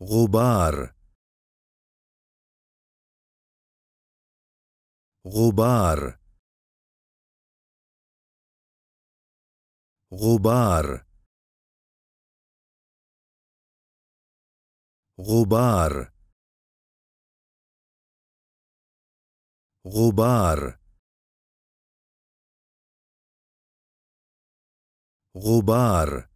غبار غبار غبار غبار غبار غبار